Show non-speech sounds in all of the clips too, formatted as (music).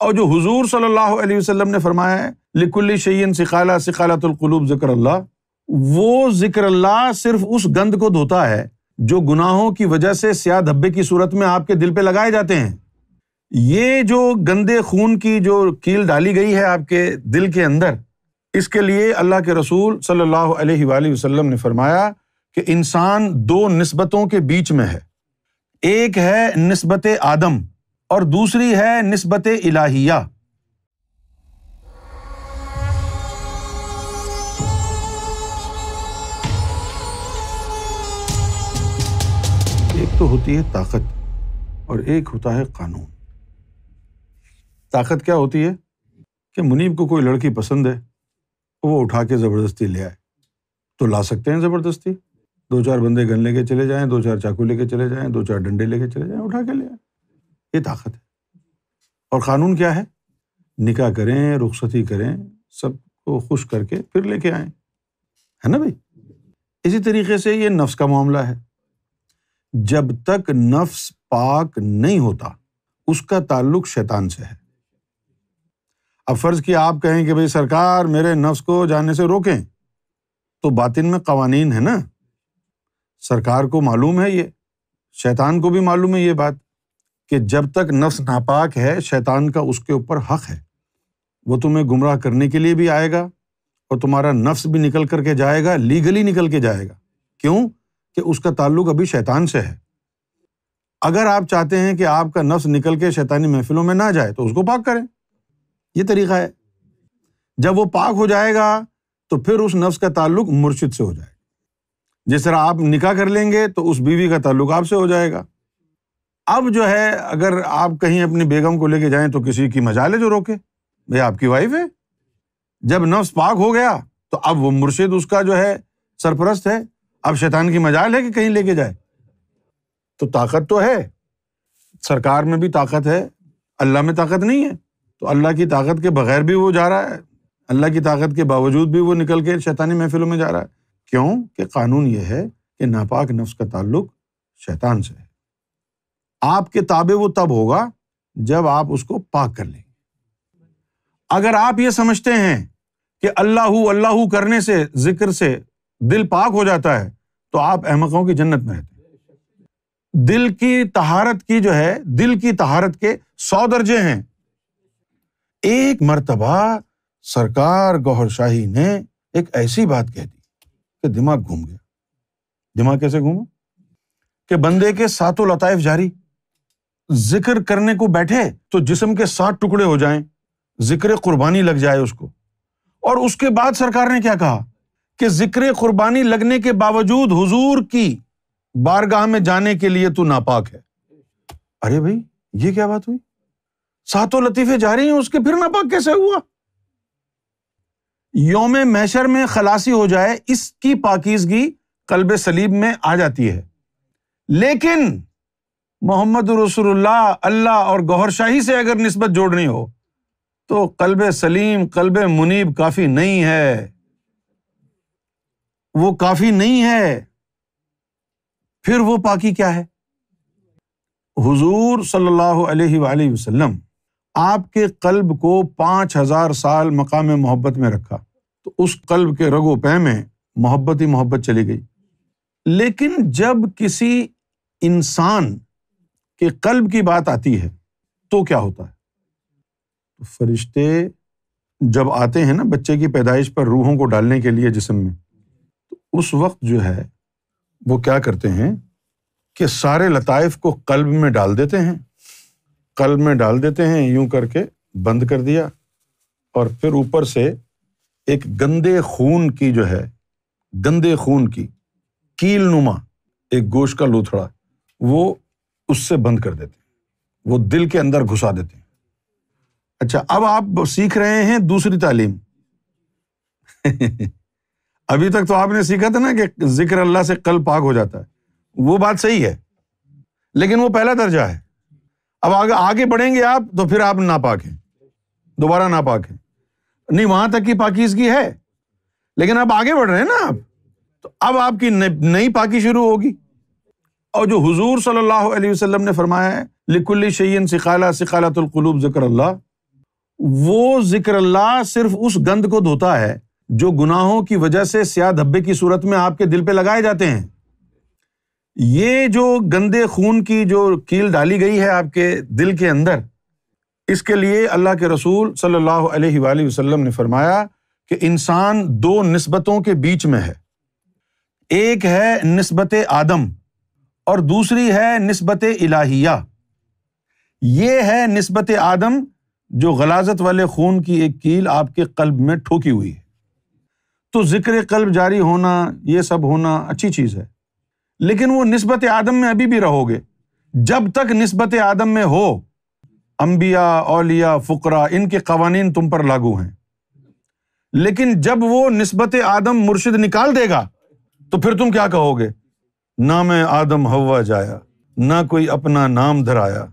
और जो हुजूर सल्लल्लाहु अलैहि वसल्लम ने फरमाया है लिकुल्ली शैन सिकाला सिकालतुलकलूब जिक्र अल्लाह वो जिक्र अल्लाह सिर्फ उस गंद को धोता है जो गुनाहों की वजह से स्या धब्बे की सूरत में आपके दिल पे लगाए जाते हैं ये जो गंदे खून की जो कील डाली गई है आपके दिल के अंदर इसके लिए अल्लाह के रसूल सल्लल्लाहु अलैहि वसल्लम ने फरमाया कि इंसान दो नस्बतों के बीच में है एक है नस्बत आदम और दूसरी है नस्बत इलाहिया एक तो होती है ताकत और एक होता है कानून ताकत क्या होती है कि मुनीब को कोई लड़की पसंद है तो वो उठा के ज़बरदस्ती ले आए तो ला सकते हैं ज़बरदस्ती दो चार बंदे गन लेके चले जाएं दो चार चाकू लेके चले जाएं दो चार डंडे लेके चले जाएं उठा के ले आए ये ताकत है और क़ानून क्या है निकाह करें रुखसती करें सबको खुश करके फिर लेके आए है ना भाई इसी तरीके से ये नफ्स का मामला है जब तक नफ्स पाक नहीं होता उसका ताल्लुक शैतान से है अब फर्ज कि आप कहें कि भाई सरकार मेरे नफ्स को जाने से रोकें तो बातिन में कवानीन है ना सरकार को मालूम है ये शैतान को भी मालूम है ये बात कि जब तक नफ्स नापाक है शैतान का उसके ऊपर हक है वो तुम्हें गुमराह करने के लिए भी आएगा और तुम्हारा नफ्स भी निकल कर के जाएगा लीगली निकल के जाएगा क्यों कि उसका ताल्लुक अभी शैतान से है अगर आप चाहते हैं कि आपका नफ्स निकल के शैतानी महफिलों में ना जाए तो उसको पाक करें ये तरीका है जब वो पाक हो जाएगा तो फिर उस नफ्स का ताल्लुक मुर्शिद से हो जाएगा जिस तरह आप निकाह कर लेंगे तो उस बीवी का ताल्लुक आपसे हो जाएगा अब जो है अगर आप कहीं अपनी बेगम को लेके जाएं तो किसी की मजाले जो रोके भाई आपकी वाइफ है जब नफ्स पाक हो गया तो अब वो मुर्शिद उसका जो है सरपरस्त है अब शैतान की मजाल है कि कहीं लेके जाए तो ताकत तो है सरकार में भी ताकत है अल्लाह में ताकत नहीं है तो अल्लाह की ताकत के बगैर भी वो जा रहा है अल्लाह की ताकत के बावजूद भी वो निकल के शैतानी महफिलों में जा रहा है क्योंकि कानून ये है कि नापाक नफ्स का ताल्लुक शैतान से है आपके ताबे वो तब होगा जब आप उसको पाक कर लेंगे अगर आप ये समझते हैं कि अल्लाह अल्लाह करने से जिक्र से दिल पाक हो जाता है तो आप अहमकों की जन्नत में रहते हैं दिल की तहारत की जो है दिल की तहारत के सौ दर्जे हैं एक मरतबा सरकार गौहर शाही ने एक ऐसी बात कह दी कि दिमाग घूम गया दिमाग कैसे घूमा कि बंदे के सातों लताइफ जारी जिक्र करने को बैठे तो जिसम के सात टुकड़े हो जाएं जिक्र कुर्बानी लग जाए उसको और उसके बाद सरकार ने क्या कहा कि जिक्र कुर्बानी लगने के बावजूद हुजूर की बारगाह में जाने के लिए तू नापाक है अरे भाई ये क्या बात हुई सातों लतीफे जा रही हैं उसके फिर नापाक कैसे हुआ योम मैशर में खलासी हो जाए इसकी पाकिजगी कल्ब सलीब में आ जाती है लेकिन मोहम्मद रसोल्ला अल्लाह और गौहर शाही से अगर नस्बत जोड़नी हो तो कल्ब सलीम कल्ब मुनीब काफ़ी नहीं है वो काफ़ी नहीं है फिर वो पाकि क्या है हजूर सल्लल्लाहु अलैहि आपके कल्ब को पांच हज़ार साल मकाम मोहब्बत में रखा तो उस कल्ब के रगो पह में मोहब्बत ही मोहब्बत चली गई लेकिन जब किसी इंसान कि कल्ब की बात आती है तो क्या होता है तो फरिश्ते जब आते हैं ना बच्चे की पैदाइश पर रूहों को डालने के लिए जिसम में तो उस वक्त जो है वो क्या करते हैं कि सारे लताइफ को कल्ब में डाल देते हैं कल्ब में डाल देते हैं यूं करके बंद कर दिया और फिर ऊपर से एक गंदे खून की जो है गंदे खून की कील नुमा एक गोश का लोथड़ा वो उससे बंद कर देते हैं वो दिल के अंदर घुसा देते हैं अच्छा अब आप सीख रहे हैं दूसरी तालीम (laughs) अभी तक तो आपने सीखा था ना कि जिक्र अल्लाह से कल पाक हो जाता है वो बात सही है लेकिन वो पहला दर्जा है अब आगे आगे बढ़ेंगे आप तो फिर आप नापाक हैं दोबारा नापाक हैं नहीं वहां तक की पाकिजगी है लेकिन आप आगे बढ़ रहे हैं ना आप तो अब आपकी नई पाकी शुरू होगी और जो हुजूर सल्लल्लाहु अलैहि वसल्लम ने फरमाया है लिकुल्ली शैन सिकाला सिकालतुलकलूब जिक्र अल्लाह वो जिक्र अल्लाह सिर्फ उस गंद को धोता है जो गुनाहों की वजह से स्या धब्बे की सूरत में आपके दिल पे लगाए जाते हैं ये जो गंदे खून की जो कील डाली गई है आपके दिल के अंदर इसके लिए अल्लाह के रसूल सल्लल्लाहु अलैहि वसल्लम ने फरमाया कि इंसान दो नस्बतों के बीच में है एक है नस्बत आदम और दूसरी है नस्बत इलाहिया ये है नस्बत आदम जो गलाजत वाले खून की एक कील आपके कल्ब में ठोकी हुई है तो ज़िक्र कल्ब जारी होना ये सब होना अच्छी चीज़ है लेकिन वो नस्बत आदम में अभी भी रहोगे जब तक नस्बत आदम में हो अम्बिया अलिया फ़ुकरा इनके कवानीन तुम पर लागू हैं लेकिन जब वो नस्बत आदम मुर्शिद निकाल देगा तो फिर तुम क्या कहोगे ना मैं आदम हवा जाया ना कोई अपना नाम धराया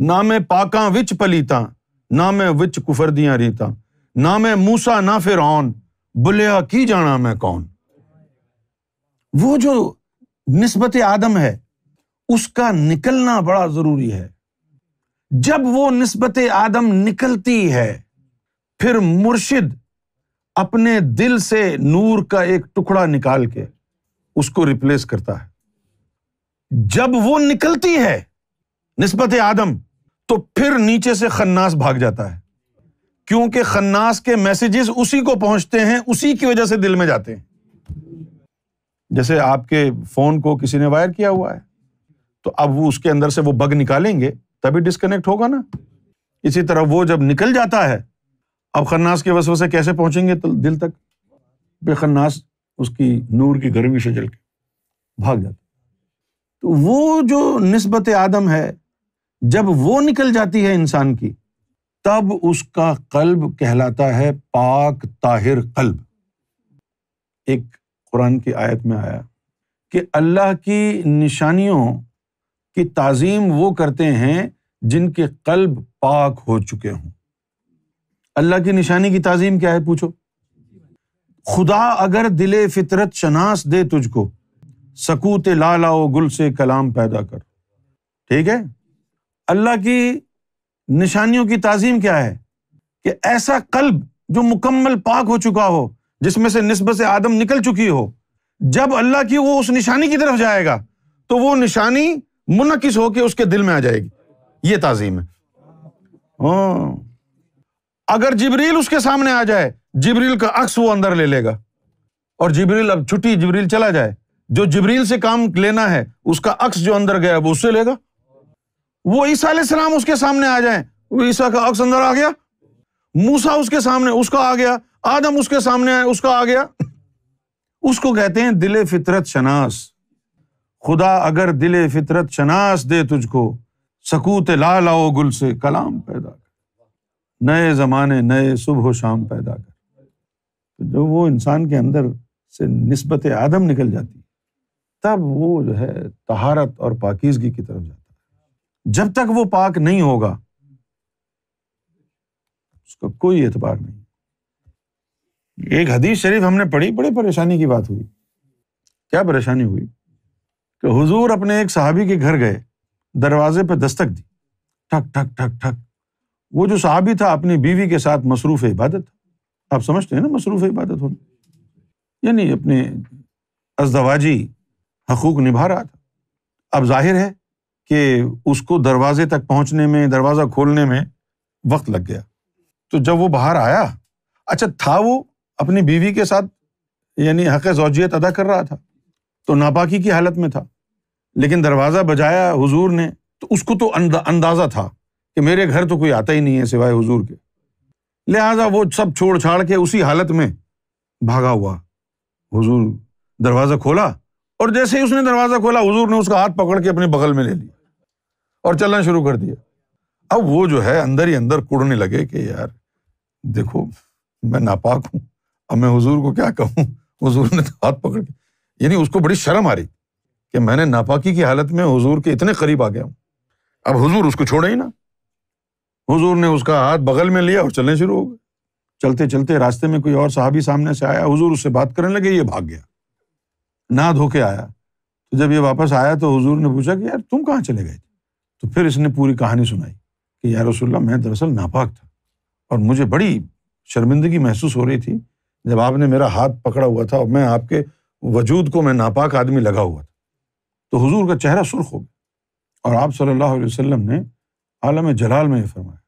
ना मैं पाका विच पलीता ना मैं विच कुफर दियां रीता ना मैं मूसा ना फिर ऑन बुलिया की जाना मैं कौन वो जो नस्बत आदम है उसका निकलना बड़ा जरूरी है जब वो नस्बत आदम निकलती है फिर मुर्शिद अपने दिल से नूर का एक टुकड़ा निकाल के उसको रिप्लेस करता है जब वो निकलती है नस्बत आदम तो फिर नीचे से खन्नास भाग जाता है क्योंकि खन्नास के मैसेजेस उसी को पहुंचते हैं उसी की वजह से दिल में जाते हैं जैसे आपके फोन को किसी ने वायर किया हुआ है तो अब वो उसके अंदर से वो बग निकालेंगे तभी डिस्कनेक्ट होगा ना इसी तरह वो जब निकल जाता है अब खन्नास के वसवसे कैसे पहुंचेंगे तो दिल तक खन्नास उसकी नूर की गर्मी से जल के भाग जाता तो वो जो नस्बत आदम है जब वो निकल जाती है इंसान की तब उसका कल्ब कहलाता है पाक ताहिर कल्ब एक कुरान की आयत में आया कि अल्लाह की निशानियों की ताजीम वो करते हैं जिनके कल्ब पाक हो चुके हों अल्लाह की निशानी की ताजीम क्या है पूछो खुदा अगर दिले फितरत शनास दे तुझको सकूत लाला ओ गुल से कलाम पैदा कर ठीक है अल्लाह की निशानियों की ताजीम क्या है कि ऐसा कल्ब जो मुकम्मल पाक हो चुका हो जिसमें से नस्बत से आदम निकल चुकी हो जब अल्लाह की वो उस निशानी की तरफ जाएगा तो वो निशानी मुनकिस होकर उसके दिल में आ जाएगी ये ताजीम है हाँ। अगर जिबरील उसके सामने आ जाए जिबरील का अक्स वो अंदर ले लेगा और जिबरील अब छुट्टी जिब्रील चला जाए जो जिब्रील से काम लेना है उसका अक्स जो अंदर गया वो उससे लेगा वो ईसा सलाम उसके सामने आ जाए ईसा का अक्स अंदर आ गया मूसा उसके सामने उसका आ गया आदम उसके सामने आए उसका आ गया उसको कहते हैं दिल फितरत शनास खुदा अगर दिल फितरत शनास दे तुझको सकूत ला लाओ गुल से कलाम पैदा कर नए जमाने नए सुबह शाम पैदा कर तो जब वो इंसान के अंदर से नस्बत आदम निकल जाती है तब वो जो है तहारत और पाकिजगी की तरफ जाता है जब तक वो पाक नहीं होगा उसका कोई एतबार नहीं एक हदीस शरीफ हमने पढ़ी बड़ी परेशानी की बात हुई क्या परेशानी हुई कि हुजूर अपने एक साहबी के घर गए दरवाजे पर दस्तक दी ठक ठक ठक ठक वो जो साहबी था अपनी बीवी के साथ मसरूफ़ इबादत था आप समझते हैं ना मसरूफ़ इबादत होना यानी अपने अजदवाजी हकूक निभा रहा था अब जाहिर है कि उसको दरवाजे तक पहुंचने में दरवाज़ा खोलने में वक्त लग गया तो जब वो बाहर आया अच्छा था वो अपनी बीवी के साथ यानी हक जौजियत अदा कर रहा था तो नापाकी की हालत में था लेकिन दरवाज़ा बजाया हुजूर ने तो उसको तो अंदाज़ा था कि मेरे घर तो कोई आता ही नहीं है सिवाय हुजूर के लिहाजा वो सब छोड़ छाड़ के उसी हालत में भागा हुआ हुजूर दरवाज़ा खोला और जैसे ही उसने दरवाज़ा खोला हुजूर ने उसका हाथ पकड़ के अपने बगल में ले लिया और चलना शुरू कर दिया अब वो जो है अंदर ही अंदर कुड़ने लगे कि यार देखो मैं नापाक हूँ अब मैं हुजूर को क्या कहूँ हुजूर ने तो हाथ पकड़ के यानी उसको बड़ी शर्म आ रही कि मैंने नापाकी की हालत में हुजूर के इतने करीब आ गया हूं अब हुजूर उसको छोड़े ही ना हुजूर ने उसका हाथ बगल में लिया और चलने शुरू हो गए चलते चलते रास्ते में कोई और साहबी सामने से आया हुजूर उससे बात करने लगे ये भाग गया ना धोके आया तो जब ये वापस आया तो हुजूर ने पूछा कि यार तुम कहाँ चले गए थे तो फिर इसने पूरी कहानी सुनाई कि यार रसुल्ला मैं दरअसल नापाक था और मुझे बड़ी शर्मिंदगी महसूस हो रही थी जब आपने मेरा हाथ पकड़ा हुआ था और मैं आपके वजूद को मैं नापाक आदमी लगा हुआ था तो हुजूर का चेहरा सुर्ख हो गया और आप सल्लल्लाहु अलैहि वसल्लम ने आलम जलाल में ये फरमाया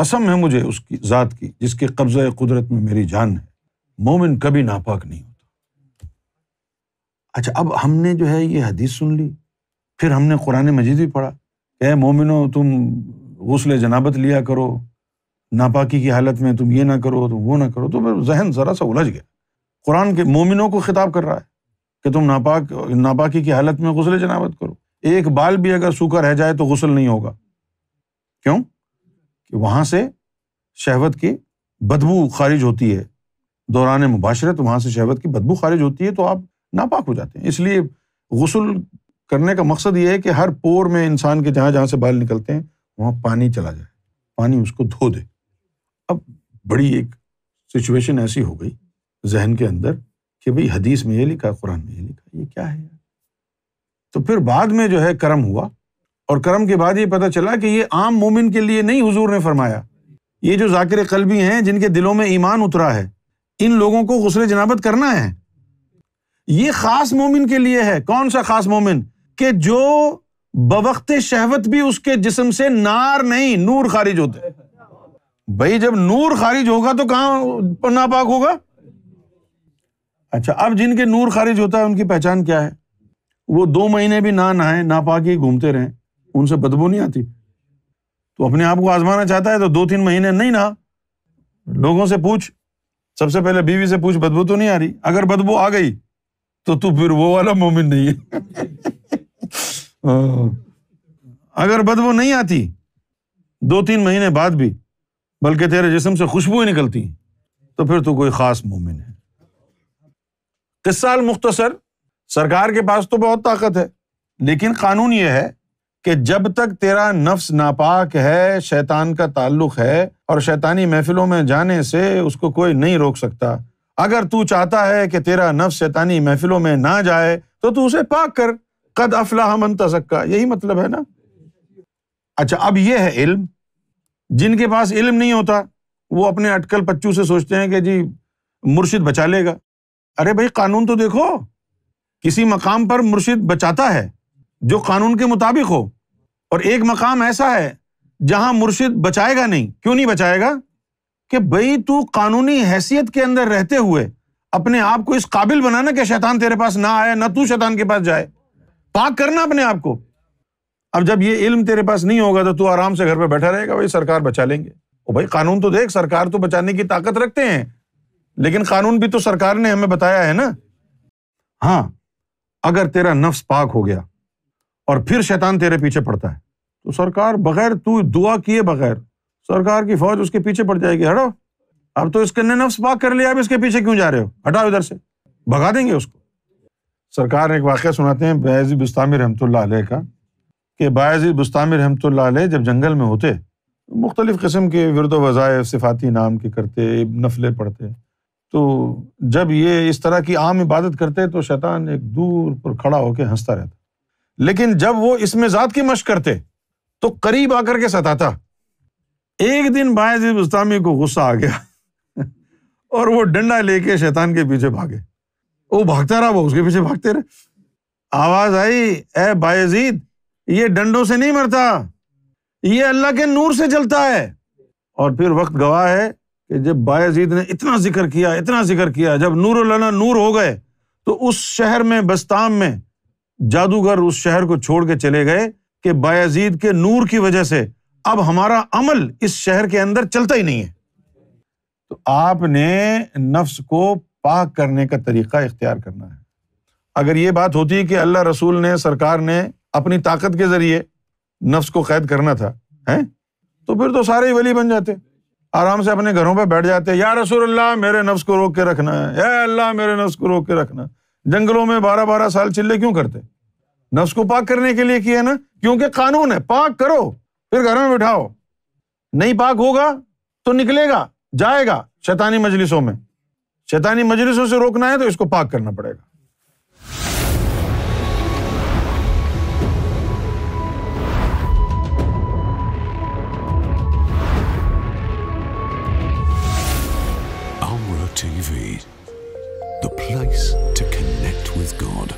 कसम है मुझे उसकी ज़ात की जिसके कब्ज़ कुदरत में मेरी जान है मोमिन कभी नापाक नहीं होता अच्छा अब हमने जो है ये हदीस सुन ली फिर हमने कुरान मजीद भी पढ़ा कह मोमिनो तुम गसल जनाबत लिया करो नापाकी की हालत में तुम ये ना करो तुम वो ना करो तो फिर जहन ज़रा सा उलझ गया कुरान के मोमिनों को खिताब कर रहा है कि तुम नापाक नापाकी की हालत में गसल जनाबत करो एक बाल भी अगर सूखा रह जाए तो गसल नहीं होगा क्यों कि वहाँ से शहवत की बदबू खारिज होती है दौरान मुबाशरत वहाँ से शहवत की बदबू खारिज होती है तो आप नापाक हो जाते हैं इसलिए गसल करने का मकसद ये है कि हर पोर में इंसान के जहाँ जहाँ से बाल निकलते हैं वहाँ पानी चला जाए पानी उसको धो दे अब बड़ी एक सिचुएशन ऐसी हो गई जहन के अंदर कि भाई हदीस में ये लिखा कुरान में ये लिखा ये क्या है यार तो फिर बाद में जो है करम हुआ और कर्म के बाद ये पता चला कि ये आम मोमिन के लिए नहीं हुजूर ने फरमाया ये जो जाकिर कलबी हैं जिनके दिलों में ईमान उतरा है इन लोगों को गसल जनाबत करना है ये खास मोमिन के लिए है कौन सा खास मोमिन कि जो बवक्त शहवत भी उसके जिसम से नार नहीं नूर खारिज होते भाई जब नूर खारिज होगा तो कहाँ नापाक होगा अच्छा अब जिनके नूर खारिज होता है उनकी पहचान क्या है वो दो महीने भी ना नहाए नापाक ही घूमते रहें उनसे बदबू नहीं आती तो अपने आप को आजमाना चाहता है तो दो तीन महीने नहीं ना लोगों से पूछ सबसे पहले बीवी से पूछ बदबू तो नहीं आ रही अगर बदबू आ गई तो तू फिर वो वाला मोमिन नहीं है (laughs) हाँ। अगर बदबू नहीं आती दो तीन महीने बाद भी बल्कि तेरे जिसम से खुशबू निकलती तो फिर तू कोई खास मोमिन है किस्सा मुख्तसर सरकार के पास तो बहुत ताकत है लेकिन कानून यह है कि जब तक तेरा नफ्स नापाक है शैतान का ताल्लुक है और शैतानी महफिलों में जाने से उसको कोई नहीं रोक सकता अगर तू चाहता है कि तेरा नफ्स शैतानी महफिलों में ना जाए तो तू उसे पाक कर कद अफलाह मन तसक्का यही मतलब है ना अच्छा अब यह है इल्म जिनके पास इल्म नहीं होता वो अपने अटकल पच्चू से सोचते हैं कि जी मुर्शिद बचा लेगा अरे भाई कानून तो देखो किसी मकाम पर मुर्शिद बचाता है जो कानून के मुताबिक हो और एक मकाम ऐसा है जहां मुर्शिद बचाएगा नहीं क्यों नहीं बचाएगा कि भाई तू कानूनी हैसियत के अंदर रहते हुए अपने आप को इस काबिल बनाना कि शैतान तेरे पास ना आए ना तू शैतान के पास जाए पाक करना अपने आप को अब जब ये इल्म तेरे पास नहीं होगा तो तू आराम से घर पर बैठा रहेगा भाई सरकार बचा लेंगे ओ भाई कानून तो देख सरकार तो बचाने की ताकत रखते हैं लेकिन कानून भी तो सरकार ने हमें बताया है ना हाँ अगर तेरा नफ्स पाक हो गया और फिर शैतान तेरे पीछे पड़ता है तो सरकार बगैर तू दुआ किए बगैर सरकार की फौज उसके पीछे पड़ जाएगी हटो अब तो इसके ने नफ्स पाक कर लिया अब इसके पीछे क्यों जा रहे हो हटाओ इधर से भगा देंगे उसको सरकार ने एक वाक़ सुनाते हैं बयाजी बुस्तामी रहमत का कि बायजी बुस्तामी रहमत जब जंगल में होते मुख्तलिफ़ किस्म के विरद वज़ायफ सिफाती नाम के करते नफले पढ़ते तो जब ये इस तरह की आम इबादत करते तो शैतान एक दूर पर खड़ा होकर हंसता रहता लेकिन जब वो इसमें जात की मश करते तो करीब आकर के सताता एक दिन बायज बुस्तामी को गुस्सा आ गया (laughs) और वो डंडा लेके शैतान के पीछे भागे वो भागता रहा वो उसके पीछे भागते रहे आवाज आई ए बायजीद ये डंडों से नहीं मरता ये अल्लाह के नूर से जलता है और फिर वक्त गवाह है कि जब बायजीद ने इतना जिक्र किया इतना जिक्र किया जब नूर नूर हो गए तो उस शहर में बस्ताम में जादूगर उस शहर को छोड़ के चले गए कि बायजीद के नूर की वजह से अब हमारा अमल इस शहर के अंदर चलता ही नहीं है तो आपने नफ्स को पाक करने का तरीका इख्तियार करना है अगर ये बात होती कि अल्लाह रसूल ने सरकार ने अपनी ताकत के जरिए नफ्स को कैद करना था हैं तो फिर तो सारे ही वली बन जाते आराम से अपने घरों पर बैठ जाते या रसूल अल्लाह मेरे नफ्स को रोक के रखना है या अल्लाह मेरे नफ्स को रोक के रखना जंगलों में बारह बारह साल चिल्ले क्यों करते नफ्स को पाक करने के लिए किया ना क्योंकि कानून है पाक करो फिर घर में बिठाओ नहीं पाक होगा तो निकलेगा जाएगा शैतानी मजलिसों में शैतानी मजलिसों से रोकना है तो इसको पाक करना पड़ेगा TV. the place to connect with God.